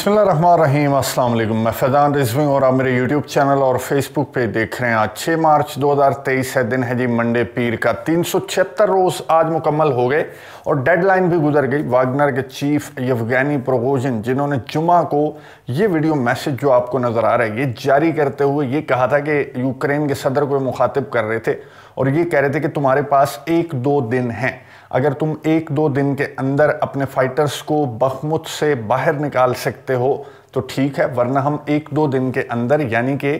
बिसमीम अल्लाम मैं फैजान रिजवी और आप मेरे यूट्यूब चैनल और फेसबुक पे देख रहे हैं आज 6 मार्च 2023 है दिन है जी मंडे पीर का तीन रोज़ आज मुकम्मल हो गए और डेडलाइन भी गुजर गई वागनर के चीफ यवगैनी प्रोगोजन जिन्होंने जुमा को ये वीडियो मैसेज जो आपको नज़र आ रहा है ये जारी करते हुए ये कहा था कि यूक्रेन के सदर को मुखातिब कर रहे थे और ये कह रहे थे कि तुम्हारे पास एक दो दिन हैं अगर तुम एक दो दिन के अंदर अपने फाइटर्स को बखमुत से बाहर निकाल सकते हो तो ठीक है वरना हम एक दो दिन के अंदर यानी कि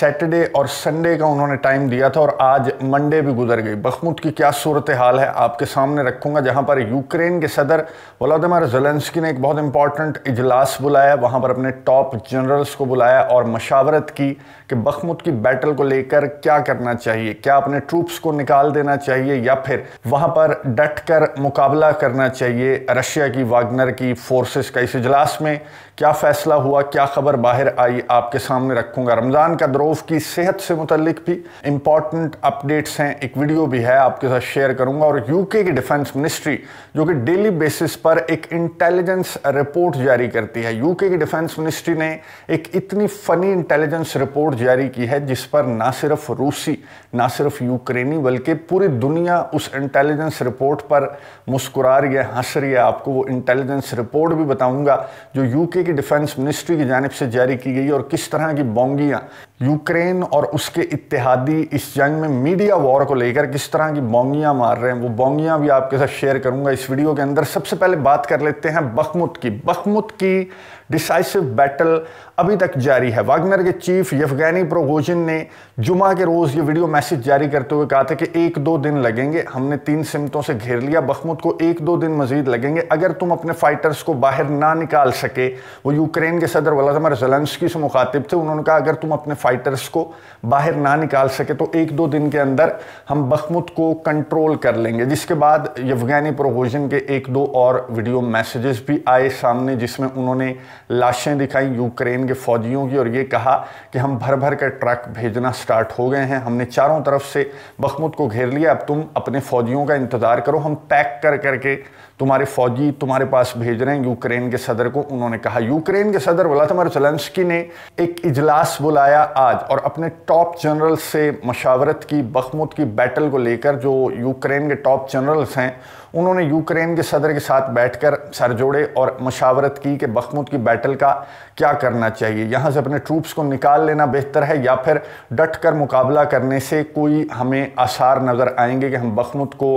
सैटरडे और संडे का उन्होंने टाइम दिया था और आज मंडे भी गुजर गई बखमुद की क्या सूरत हाल है आपके सामने रखूंगा जहां पर यूक्रेन के सदर वलादिमिर जलेंसकी ने एक बहुत इंपॉर्टेंट इजलास बुलाया वहां पर अपने टॉप जनरल्स को बुलाया और मशावरत की कि बखमुद की बैटल को लेकर क्या करना चाहिए क्या अपने ट्रूप्स को निकाल देना चाहिए या फिर वहां पर डट कर मुकाबला करना चाहिए रशिया की वागनर की फोर्सेस का इस इजलास में क्या फ़ैसला हुआ क्या खबर बाहर आई आपके सामने रखूँगा रमज़ान का द्रोव की सेहत से मुतलिक भी इंपॉर्टेंट अपडेट्स हैं एक वीडियो भी है आपके साथ शेयर करूँगा और यूके की डिफेंस मिनिस्ट्री जो कि डेली बेसिस पर एक इंटेलिजेंस रिपोर्ट जारी करती है यूके की डिफेंस मिनिस्ट्री ने एक इतनी फ़नी इंटेलिजेंस रिपोर्ट जारी की है जिस पर ना सिर्फ रूसी ना सिर्फ यूक्रेनी बल्कि पूरी दुनिया उस इंटेलिजेंस रिपोर्ट पर मुस्कुरा रही है हंस रही है आपको वो इंटेलिजेंस रिपोर्ट भी बताऊँगा जो यूके रशिया की डिफेंस मिनिस्ट्री की जानब से जारी की गई और किस तरह की बोंगियाँ यूक्रेन और उसके इतिहादी इस जंग में मीडिया वॉर को लेकर किस तरह की बोंगियाँ मार रहे हैं वो बोंगियाँ भी आपके साथ शेयर करूंगा इस वीडियो के अंदर सबसे पहले बात कर लेते हैं बखमुत की बखमुत की डिसाइसिव बैटल अभी तक जारी है वागनर के चीफ यफगैनी प्रोगोजिन ने जुमा के रोज़ ये वीडियो मैसेज जारी करते हुए कहा था कि एक दो दिन लगेंगे हमने तीन सिमतों से घेर लिया बखमुत को एक दो दिन मजीद लगेंगे अगर तुम अपने फाइटर्स को बाहर ना निकाल सके वो यूक्रेन के सदर वलादमर जलंसकी से मुखातिब थे उन्होंने कहा अगर तुम अपने फाइटर्स को बाहर ना निकाल सके तो एक दो दिन के अंदर हम बखमुत को कंट्रोल कर लेंगे जिसके बाद यफगैनी प्रोगोजिन के एक दो और वीडियो मैसेजेस भी आए सामने जिसमें उन्होंने लाशें दिखाई यूक्रेन के फौजियों की और ये कहा कि हम भर भर कर ट्रक भेजना स्टार्ट हो गए हैं हमने चारों तरफ से बखमुद को घेर लिया अब तुम अपने फौजियों का इंतज़ार करो हम पैक कर करके तुम्हारे फौजी तुम्हारे पास भेज रहे हैं यूक्रेन के सदर को उन्होंने कहा यूक्रेन के सदर व्लादिमिर जलंसकी ने एक इजलास बुलाया आज और अपने टॉप जनरल से मशावरत की बखमुद की बैटल को लेकर जो यूक्रेन के टॉप जनरल्स हैं उन्होंने यूक्रेन के सदर के साथ बैठकर सर जोड़े और मशावरत की कि बखमुद की बैटल का क्या करना चाहिए यहाँ से अपने ट्रूप्स को निकाल लेना बेहतर है या फिर डट कर मुकाबला करने से कोई हमें आसार नज़र आएंगे कि हम बखमुद को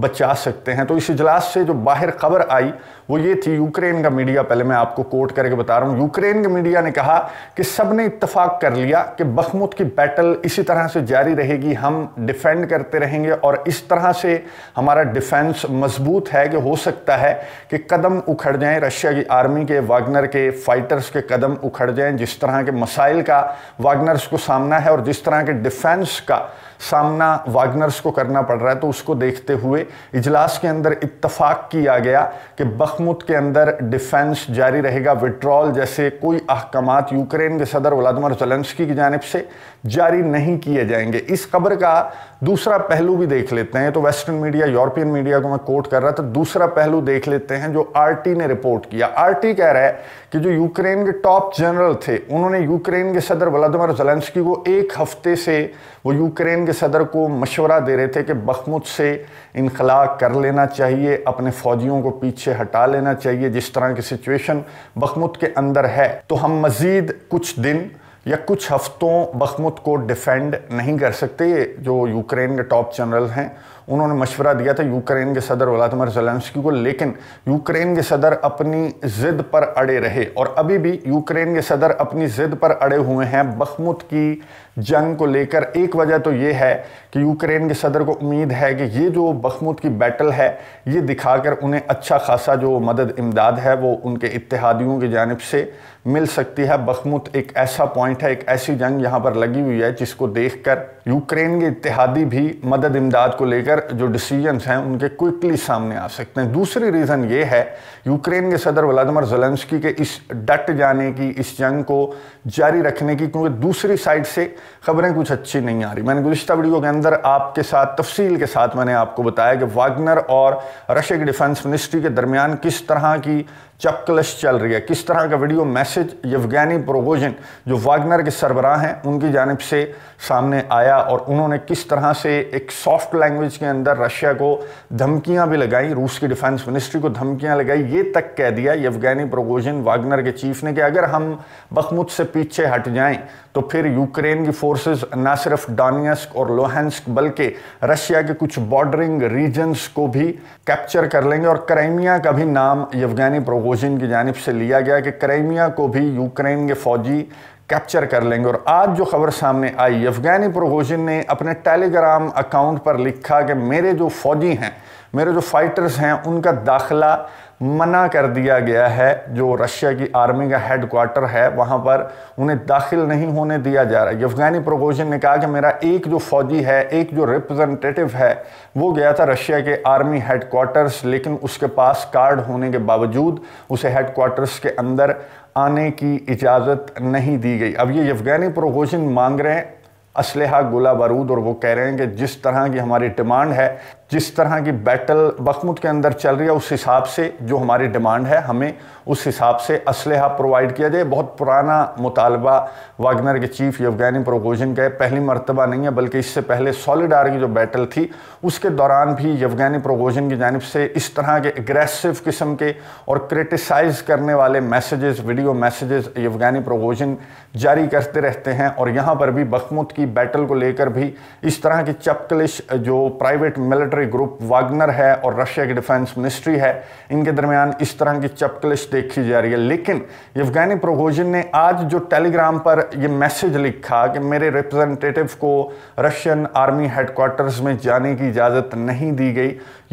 बचा सकते हैं तो इस इजलास से जो बाहर खबर आई वो ये थी यूक्रेन का मीडिया पहले मैं आपको कोट करके बता रहा हूँ यूक्रेन के मीडिया ने कहा कि सब ने इतफाक कर लिया कि बखमुत की बैटल इसी तरह से जारी रहेगी हम डिफेंड करते रहेंगे और इस तरह से हमारा डिफेंस मजबूत है कि हो सकता है कि कदम उखड़ जाएं रशिया की आर्मी के वागनर के फाइटर्स के कदम उखड़ जाएं जिस तरह के मसाइल का वागनर्स को सामना है और जिस तरह के डिफेंस का सामना वागनर्स को करना पड़ रहा है तो उसको देखते हुए इजलास के अंदर इत्तफाक किया गया कि बखमुत के अंदर डिफेंस जारी रहेगा विड्रॉल जैसे कोई अहकाम यूक्रेन के सदर व्लादिमिर जलेंसकी की जानब से जारी नहीं किए जाएंगे इस खबर का दूसरा पहलू भी देख लेते हैं तो वेस्टर्न मीडिया यूरोपियन मीडिया को मैं कोट कर रहा था दूसरा पहलू देख लेते हैं जो आर ने रिपोर्ट किया आर कह रहा है कि जो यूक्रेन के टॉप जनरल थे उन्होंने यूक्रेन के सदर व्लादिमिर जलेंसकी को एक हफ्ते से वो यूक्रेन के सदर को मशवरा दे रहे थे कि बखमुत से इनखला कर लेना चाहिए अपने फ़ौजियों को पीछे हटा लेना चाहिए जिस तरह की सिचुएशन बखमुत के अंदर है तो हम मज़ीद कुछ दिन या कुछ हफ्तों बखमुत को डिफेंड नहीं कर सकते जो यूक्रेन के टॉप जनरल हैं उन्होंने मशवरा दिया था यूक्रेन के सदर व्लादिमिर जलेंसकी को लेकिन यूक्रेन के सदर अपनी ज़िद पर अड़े रहे और अभी भी यूक्रेन के सदर अपनी ज़िद पर अड़े हुए हैं बखमुत की जंग को लेकर एक वजह तो ये है कि यूक्रेन के सदर को उम्मीद है कि ये जो बखमूत की बैटल है ये दिखाकर उन्हें अच्छा खासा जो मदद इमदाद है वो उनके इतिहादियों की जानब से मिल सकती है बखमूत एक ऐसा पॉइंट है एक ऐसी जंग यहाँ पर लगी हुई है जिसको कर यूक्रेन के इतिहादी भी मदद इमदाद को लेकर जो डिसीजंस हैं उनके क्विकली सामने आ सकते हैं दूसरी रीज़न ये है यूक्रेन के सदर व्लादिमिर जेलेंस्की के इस डट जाने की इस जंग को जारी रखने की क्योंकि दूसरी साइड से ख़बरें कुछ अच्छी नहीं आ रही मैंने गुज्त वीडियो के अंदर आपके साथ तफसील के साथ मैंने आपको बताया कि वागनर और रशिया की डिफेंस मिनिस्ट्री के दरमियान किस तरह की चपकलश चल रही है किस तरह का वीडियो मैसेज यवगैनी प्रोगोजन जो वागनर के सरबराह हैं उनकी जानब से सामने आया और उन्होंने किस तरह से एक सॉफ्ट लैंग्वेज के अंदर रशिया को धमकियां भी लगाई रूस की डिफेंस मिनिस्ट्री को धमकियां लगाई ये तक कह दिया यवगैनी प्रोगोजन वागनर के चीफ ने कि अगर हम बखमुद से पीछे हट जाएँ तो फिर यूक्रेन की फोर्सेज ना सिर्फ डानियस्क और लोहेंस्क बल्कि रशिया के कुछ बॉर्डरिंग रीजन्स को भी कैप्चर कर लेंगे और क्राइमिया का भी नाम यवगैनी प्रोगोजन प्रिगोजिन की जानब से लिया गया कि क्राइमिया को भी यूक्रेन के फौजी कैप्चर कर लेंगे और आज जो खबर सामने आई अफगानी प्रोगोजिन ने अपने टेलीग्राम अकाउंट पर लिखा कि मेरे जो फौजी हैं मेरे जो फाइटर्स हैं उनका दाखिला मना कर दिया गया है जो रशिया की आर्मी का हेड क्वार्टर है वहाँ पर उन्हें दाखिल नहीं होने दिया जा रहा है अफगानी प्रोकोशन ने कहा कि मेरा एक जो फौजी है एक जो रिप्रेजेंटेटिव है वो गया था रशिया के आर्मी हेड क्वार्टर्स लेकिन उसके पास कार्ड होने के बावजूद उसे हेड क्वार्टर्स के अंदर आने की इजाज़त नहीं दी गई अब ये अफगानी प्रोकोशन मांग रहे हैं असलहा गोला बारूद और वो कह रहे हैं कि जिस तरह की हमारी डिमांड है जिस तरह की बैटल बखमुत के अंदर चल रही है उस हिसाब से जो हमारी डिमांड है हमें उस हिसाब से इसलहा प्रोवाइड किया जाए बहुत पुराना मुतालबा वागनर के चीफ यवगैनी प्रोगोजन का पहली मरतबा नहीं है बल्कि इससे पहले सॉलिडार की जो बैटल थी उसके दौरान भी यवगैनी प्रोगोजन की जानब से इस तरह के एग्रेसिव किस्म के और क्रिटिसाइज करने वाले messages video messages Yevgeny Prigozhin जारी करते रहते हैं और यहाँ पर भी बखमुद की बैटल को लेकर भी इस तरह की चपकलिश जो private military military group Wagner है और रशिया की डिफेंस मिनिस्ट्री है इनके दरमियान इस तरह की चपकलिश देखी जा रही है लेकिन यवगानी प्रोगोजिन ने आज जो टेलीग्राम पर यह मैसेज लिखा कि मेरे रिप्रेजेंटेटिव को रशियन आर्मी हेडक्वार्टर्स में जाने की इजाज़त नहीं दी गई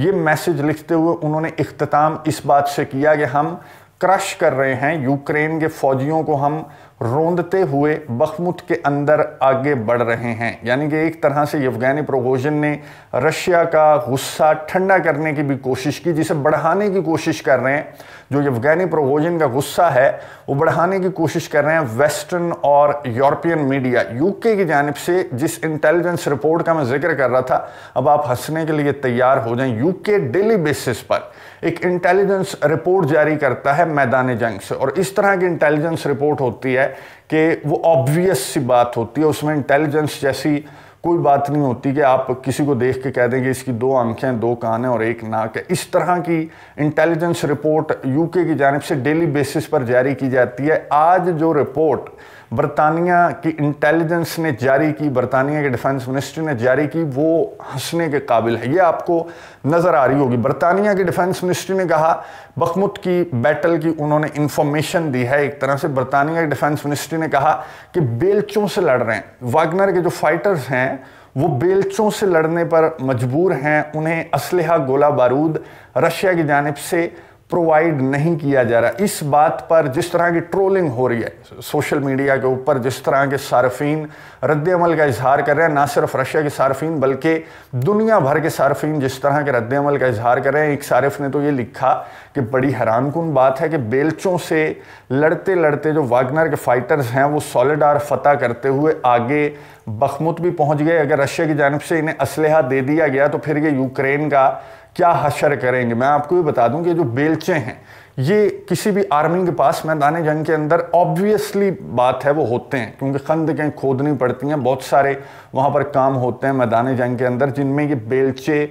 ये मैसेज लिखते हुए उन्होंने अख्ताम इस बात से किया कि हम क्रश कर रहे हैं यूक्रेन के फौजियों को हम रोंदते हुए बखमुत के अंदर आगे बढ़ रहे हैं यानी कि एक तरह से यवगैन प्रोगोजन ने रशिया का गुस्सा ठंडा करने की भी कोशिश की जिसे बढ़ाने की कोशिश कर रहे हैं जो यवगैनी प्रोगोजिन का गुस्सा है वो बढ़ाने की कोशिश कर रहे हैं वेस्टर्न और यूरोपियन मीडिया यूके की जानब से जिस इंटेलिजेंस रिपोर्ट का मैं जिक्र कर रहा था अब आप हंसने के लिए तैयार हो जाएं यूके डेली बेसिस पर एक इंटेलिजेंस रिपोर्ट जारी करता है मैदान जंग से और इस तरह की इंटेलिजेंस रिपोर्ट होती है कि वो ऑब्वियस सी बात होती है उसमें इंटेलिजेंस जैसी कोई बात नहीं होती कि आप किसी को देख के कह दें कि इसकी दो आंखें दो कान हैं और एक नाक है इस तरह की इंटेलिजेंस रिपोर्ट यूके की जानब से डेली बेसिस पर जारी की जाती है आज जो रिपोर्ट बरतानिया की इंटेलिजेंस ने जारी की बरतानिया के डिफेंस मिनिस्ट्री ने जारी की वो हंसने के काबिल है ये आपको नज़र आ रही होगी बरतानिया के डिफेंस मिनिस्ट्री ने कहा बखमुत की बैटल की उन्होंने इंफॉर्मेशन दी है एक तरह से बरतानिया के डिफेंस मिनिस्ट्री ने कहा कि बेलचों से लड़ रहे हैं वागनर के जो फाइटर्स हैं वो बेलचों से लड़ने पर मजबूर हैं उन्हें असलहा गोला बारूद रशिया की जानब से प्रोवाइड नहीं किया जा रहा इस बात पर जिस तरह की ट्रोलिंग हो रही है सोशल मीडिया के ऊपर जिस तरह के सार्फिन रद्दमल का इजहार कर रहे हैं ना सिर्फ रशिया के सार्फिन बल्कि दुनिया भर के सार्फिन जिस तरह के रद्दमल का इजहार कर रहे हैं एक सार्फ ने तो ये लिखा कि बड़ी हैरानकुन बात है कि बेलचों से लड़ते लड़ते जो वागनर के फाइटर्स हैं वो सॉलिडार फतेह करते हुए आगे बखमुत भी पहुँच गए अगर रशिया की जानब से इन्हें असलहा दे दिया गया तो फिर ये यूक्रेन का क्या हशर करेंगे मैं आपको भी बता दूं कि जो बेलचे हैं ये किसी भी आर्मी के पास मैदान जंग के अंदर ऑब्वियसली बात है वो होते हैं क्योंकि खंदकें खोदनी पड़ती हैं बहुत सारे वहाँ पर काम होते हैं मैदान जंग के अंदर जिनमें ये बेलचे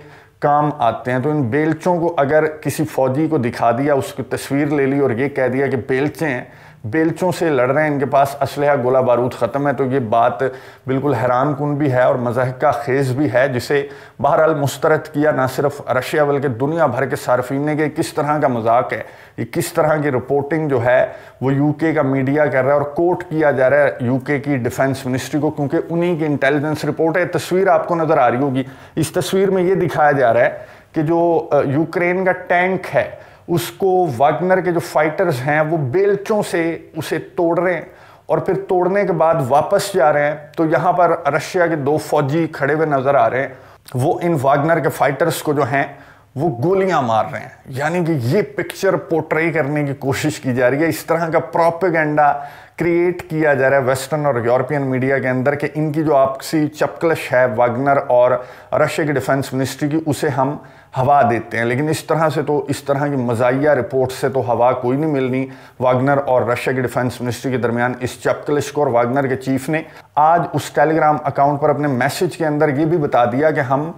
काम आते हैं तो इन बेलचों को अगर किसी फौजी को दिखा दिया उसकी तस्वीर ले ली और ये कह दिया कि बेलचे हैं बेलचों से लड़ रहे हैं इनके पास असलह गोला बारूद ख़त्म है तो ये बात बिल्कुल हैरान कन भी है और मजाक का खेज भी है जिसे बहरहाल मुस्तरद किया ना सिर्फ रशिया बल्कि दुनिया भर के सार्फी ने कि किस तरह का मजाक है ये किस तरह की रिपोर्टिंग जो है वो यूके का मीडिया कर रहा है और कोट किया जा रहा है यूके की डिफेंस मिनिस्ट्री को क्योंकि उन्हीं की इंटेलिजेंस रिपोर्ट है तस्वीर आपको नज़र आ रही होगी इस तस्वीर में ये दिखाया जा रहा है कि जो यूक्रेन का टैंक है उसको वागनर के जो फाइटर्स हैं वो बेलचों से उसे तोड़ रहे हैं और फिर तोड़ने के बाद वापस जा रहे हैं तो यहाँ पर रशिया के दो फौजी खड़े हुए नज़र आ रहे हैं वो इन वागनर के फाइटर्स को जो हैं वो गोलियां मार रहे हैं यानी कि ये पिक्चर पोर्ट्रे करने की कोशिश की जा रही है इस तरह का प्रोपेगेंडा क्रिएट किया जा रहा है वेस्टर्न और यूरोपियन मीडिया के अंदर कि इनकी जो आपसी चपकलश है वागनर और रशिया की डिफेंस मिनिस्ट्री की उसे हम हवा देते हैं लेकिन इस तरह से तो इस तरह की मजाया रिपोर्ट से तो हवा कोई नहीं मिलनी वागनर और रशिया के डिफेंस मिनिस्ट्री के दरमियान इस चपकलिश को और वागनर के चीफ ने आज उस टेलीग्राम अकाउंट पर अपने मैसेज के अंदर ये भी बता दिया कि हम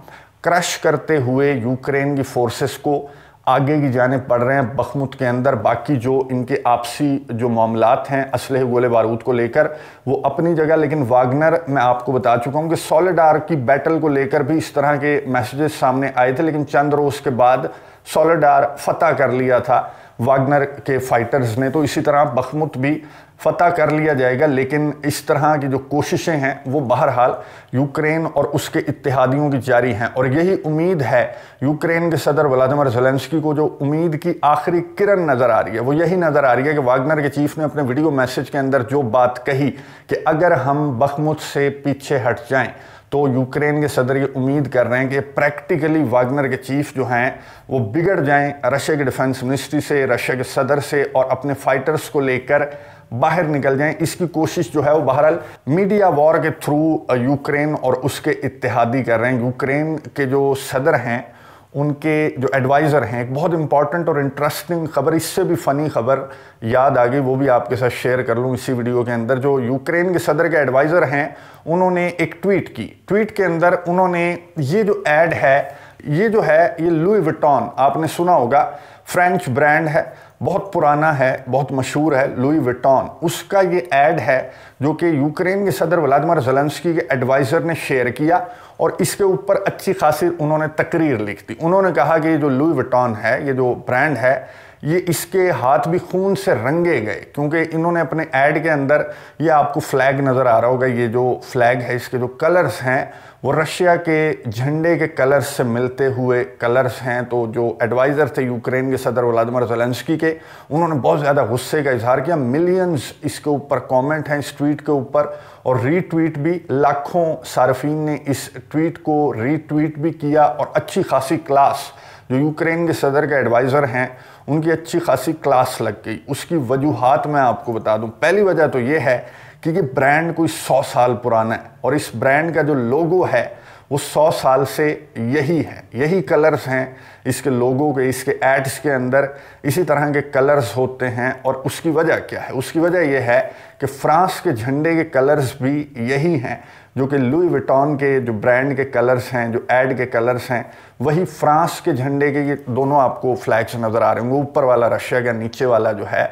क्रश करते हुए यूक्रेन की फोर्सेस को आगे की जाने पड़ रहे हैं बखमुत के अंदर बाकी जो इनके आपसी जो मामला हैं असलह गोले बारूद को लेकर वो अपनी जगह लेकिन वागनर मैं आपको बता चुका हूँ कि सॉलिड की बैटल को लेकर भी इस तरह के मैसेजेस सामने आए थे लेकिन चंद रोज़ के बाद सॉलिड आर फतह कर लिया था वागनर के फाइटर्स ने तो इसी तरह बखमुत भी फतह कर लिया जाएगा लेकिन इस तरह की जो कोशिशें हैं वो बहरहाल यूक्रेन और उसके इतिहादियों की जारी हैं और यही उम्मीद है यूक्रेन के सदर व्लादिमिर जेलेंस्की को जो उम्मीद की आखिरी किरण नज़र आ रही है वो यही नज़र आ रही है कि वागनर के चीफ ने अपने वीडियो मैसेज के अंदर जो बात कही कि अगर हम बखमुद से पीछे हट जाएँ तो यूक्रेन के सदर ये उम्मीद कर रहे हैं कि प्रैक्टिकली वागनर के चीफ जो हैं वो बिगड़ जाएं रशिया के डिफेंस मिनिस्ट्री से रशिया के सदर से और अपने फाइटर्स को लेकर बाहर निकल जाएं इसकी कोशिश जो है वो बहरहाल मीडिया वॉर के थ्रू यूक्रेन और उसके इत्तेहादी कर रहे हैं यूक्रेन के जो सदर हैं उनके जो एडवाइज़र हैं एक बहुत इंपॉर्टेंट और इंटरेस्टिंग खबर इससे भी फ़नी खबर याद आ गई वो भी आपके साथ शेयर कर लूँ इसी वीडियो के अंदर जो यूक्रेन के सदर के एडवाइज़र हैं उन्होंने एक ट्वीट की ट्वीट के अंदर उन्होंने ये जो ऐड है ये जो है ये लुई विटॉन आपने सुना होगा फ्रेंच ब्रांड है बहुत पुराना है बहुत मशहूर है लुई विटॉन उसका ये एड है जो कि यूक्रेन के सदर व्लादिमिर जलंसकी के एडवाइज़र ने शेयर किया और इसके ऊपर अच्छी खासी उन्होंने तकरीर लिख दी उन्होंने कहा कि ये जो लुई विटॉन है ये जो ब्रांड है ये इसके हाथ भी खून से रंगे गए क्योंकि इन्होंने अपने ऐड के अंदर ये आपको फ्लैग नज़र आ रहा होगा ये जो फ्लैग है इसके जो कलर्स हैं वो रशिया के झंडे के कलर्स से मिलते हुए कलर्स हैं तो जो एडवाइज़र थे यूक्रेन के सदर व्लादिमिर जलेंसकी के उन्होंने बहुत ज़्यादा गुस्से का इजहार किया मिलियंस इसके ऊपर कमेंट हैं इस ट्वीट के ऊपर और रीट्वीट भी लाखों सार्फिन ने इस ट्वीट को रीट्वीट भी किया और अच्छी खासी क्लास जो यूक्रेन के सदर के एडवाइज़र हैं उनकी अच्छी खासी क्लास लग गई उसकी वजूहत मैं आपको बता दूं पहली वजह तो ये है कि ये ब्रांड कोई सौ साल पुराना है और इस ब्रांड का जो लोगो है वो सौ साल से यही है यही कलर्स हैं इसके लोगों के इसके एड्स के अंदर इसी तरह के कलर्स होते हैं और उसकी वजह क्या है उसकी वजह यह है कि फ्रांस के झंडे के कलर्स भी यही हैं जो कि लुई विटॉन के जो ब्रांड के कलर्स हैं जो एड के कलर्स हैं वही फ्रांस के झंडे के ये दोनों आपको फ्लैग्स नज़र आ रहे होंगे ऊपर वाला रशिया का नीचे वाला जो है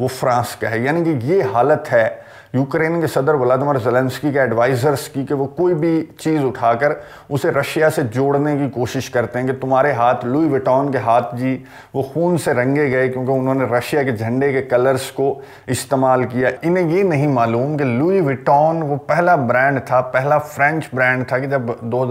वो फ्रांस का है यानी कि ये हालत है यूक्रेन के सदर व्लादिमिर जेलेंस्की के एडवाइज़र्स की कि वो कोई भी चीज़ उठाकर उसे रशिया से जोड़ने की कोशिश करते हैं कि तुम्हारे हाथ लुई विटॉन के हाथ जी वो खून से रंगे गए क्योंकि उन्होंने रशिया के झंडे के कलर्स को इस्तेमाल किया इन्हें ये नहीं मालूम कि लुई विटॉन वो पहला ब्रांड था पहला फ्रेंच ब्रांड था कि जब दो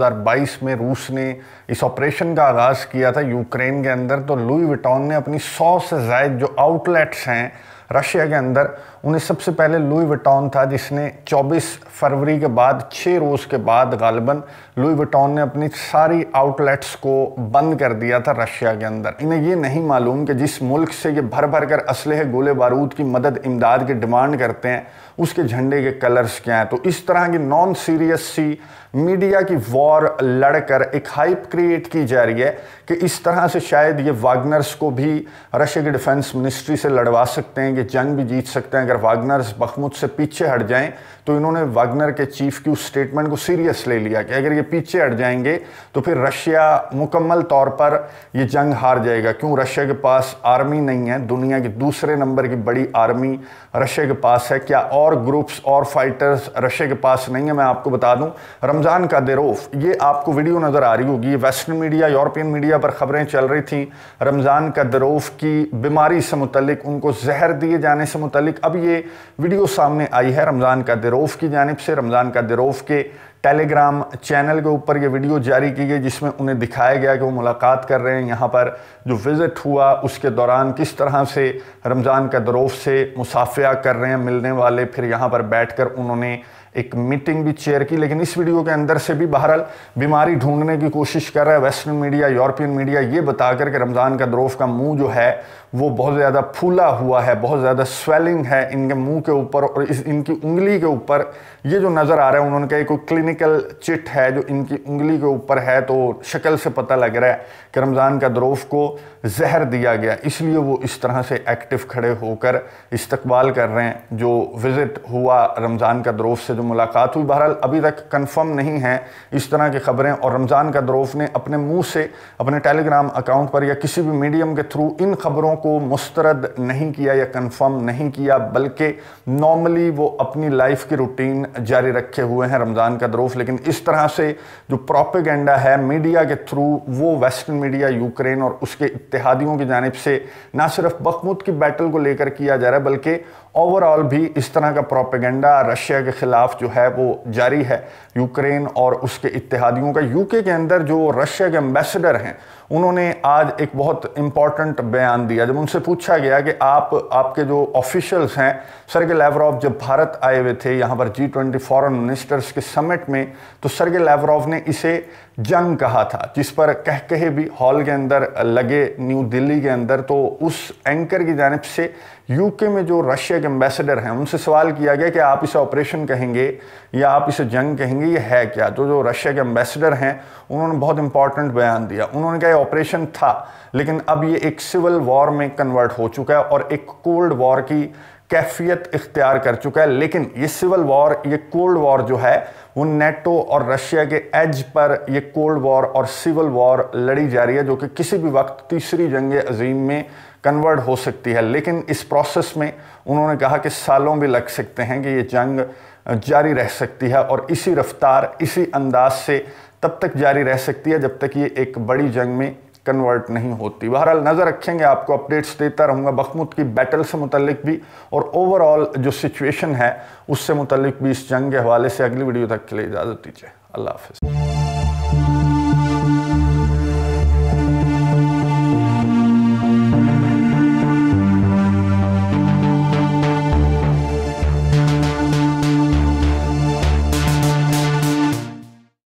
में रूस ने इस ऑपरेशन का आगाज़ किया था यूक्रेन के अंदर तो लुई विटॉन ने अपनी सौ से जायद जो आउटलेट्स हैं रशिया के अंदर उन्हें सबसे पहले लुई वटॉन था जिसने 24 फरवरी के बाद छः रोज़ के बाद गालबन लुई वटॉन ने अपनी सारी आउटलेट्स को बंद कर दिया था रशिया के अंदर इन्हें ये नहीं मालूम कि जिस मुल्क से ये भर भर कर असलह गोले बारूद की मदद इमदाद की डिमांड करते हैं उसके झंडे के कलर्स क्या हैं तो इस तरह की नॉन सीरियस सी मीडिया की वॉर लड़कर एक हाइप क्रिएट की जा रही है कि इस तरह से शायद ये वागनर्स को भी रशिया की डिफेंस मिनिस्ट्री से लड़वा सकते हैं कि जंग भी जीत सकते हैं अगर वागनर्स बखमुद से पीछे हट जाएं तो इन्होंने वागनर के चीफ की उस स्टेटमेंट को सीरियस ले लिया कि अगर ये पीछे हट जाएंगे तो फिर रशिया मुकम्मल तौर पर यह जंग हार जाएगा क्यों रशिया के पास आर्मी नहीं है दुनिया की दूसरे नंबर की बड़ी आर्मी रशिया के पास है क्या और और ग्रुप्स और फाइटर्स रशिया के पास नहीं है मैं आपको बता दूं रमज़ान का कादिरोफ ये आपको वीडियो नज़र आ रही होगी वेस्टर्न मीडिया यूरोपियन मीडिया पर ख़बरें चल रही थी रमज़ान का कादिरोफ की बीमारी से मुतलिक उनको जहर दिए जाने से मुतलिक अब ये वीडियो सामने आई है रमज़ान का कादिरोफ की जानब से रमज़ान का कादिरोफ के टेलीग्राम चैनल के ऊपर ये वीडियो जारी की गई जिसमें उन्हें दिखाया गया कि वो मुलाकात कर रहे हैं यहाँ पर जो विज़िट हुआ उसके दौरान किस तरह से रमज़ान का दरोफ से मुसाफिया कर रहे हैं मिलने वाले फिर यहाँ पर बैठ कर उन्होंने एक मीटिंग भी चेयर की लेकिन इस वीडियो के अंदर से भी बहरहाल बीमारी ढूंढने की कोशिश कर रहा है वेस्टर्न मीडिया यूरोपियन मीडिया ये बताकर कि रमज़ान का द्रोफ का मुंह जो है वो बहुत ज़्यादा फूला हुआ है बहुत ज़्यादा स्वेलिंग है इनके मुंह के ऊपर और इस इनकी उंगली के ऊपर ये जो नज़र आ रहा है उन्होंने कहा कोई क्लिनिकल चिट है जो इनकी उंगली के ऊपर है तो शक्ल से पता लग रहा है कि रमज़ान का द्रोफ़ को जहर दिया गया इसलिए वो इस तरह से एक्टिव खड़े होकर इस्तकबाल कर रहे हैं जो विज़िट हुआ रमज़ान का द्रोफ़ से जो मुलाकात हुई बहरहाल अभी तक कन्फर्म नहीं है इस तरह की खबरें और रमज़ान का द्रोफ़ ने अपने मुँह से अपने टेलीग्राम अकाउंट पर या किसी भी मीडियम के थ्रू इन खबरों को मुस्तरद नहीं किया या कंफर्म नहीं किया बल्कि नॉर्मली वो अपनी लाइफ की रूटीन जारी रखे हुए हैं रमज़ान का दरूफ लेकिन इस तरह से जो प्रोपेगेंडा है मीडिया के थ्रू वो वेस्टर्न मीडिया यूक्रेन और उसके इतिहादियों की जानब से ना सिर्फ बखमूत की बैटल को लेकर किया जा रहा है बल्कि ओवरऑल भी इस तरह का प्रोपेगेंडा रशिया के ख़िलाफ़ जो है वो जारी है यूक्रेन और उसके इतिहादियों का यूके के अंदर जो रशिया के एम्बेसडर हैं उन्होंने आज एक बहुत इम्पॉर्टेंट बयान दिया जब उनसे पूछा गया कि आप आपके जो ऑफिशियल्स हैं सरगे लेवरॉव जब भारत आए हुए थे यहाँ पर जी ट्वेंटी फॉरन मिनिस्टर्स के समिट में तो सरगे लेवरॉव ने इसे जंग कहा था जिस पर कह कहे भी हॉल के अंदर लगे न्यू दिल्ली के अंदर तो उस एंकर की जानब से यूके में जो रशिया के एम्बेसडर हैं उनसे सवाल किया गया कि आप इसे ऑपरेशन कहेंगे या आप इसे जंग कहेंगे ये है क्या तो जो रशिया के एम्बेसडर हैं उन्होंने बहुत इंपॉर्टेंट बयान दिया उन्होंने कहा ऑपरेशन था लेकिन अब ये एक सिविल वॉर में कन्वर्ट हो चुका है और एक कोल्ड वॉर की कैफियत इख्तियार कर चुका है लेकिन ये सिविल वॉर ये कोल्ड वॉर जो है वो नेटो और रशिया के एज पर ये कोल्ड वॉर और सिविल वॉर लड़ी जा रही है जो कि किसी भी वक्त तीसरी जंग अजीम में कन्वर्ट हो सकती है लेकिन इस प्रोसेस में उन्होंने कहा कि सालों भी लग सकते हैं कि ये जंग जारी रह सकती है और इसी रफ्तार इसी अंदाज से तब तक जारी रह सकती है जब तक ये एक बड़ी जंग में कन्वर्ट नहीं होती बहरहाल नज़र रखेंगे आपको अपडेट्स देता रहूँगा बखमूद की बैटल से मुतलिक भी और ओवरऑल जो सिचुएशन है उससे मुतलिक भी इस जंग के हवाले से अगली वीडियो तक के लिए इजाज़त दीजिए अल्लाह हाफिज़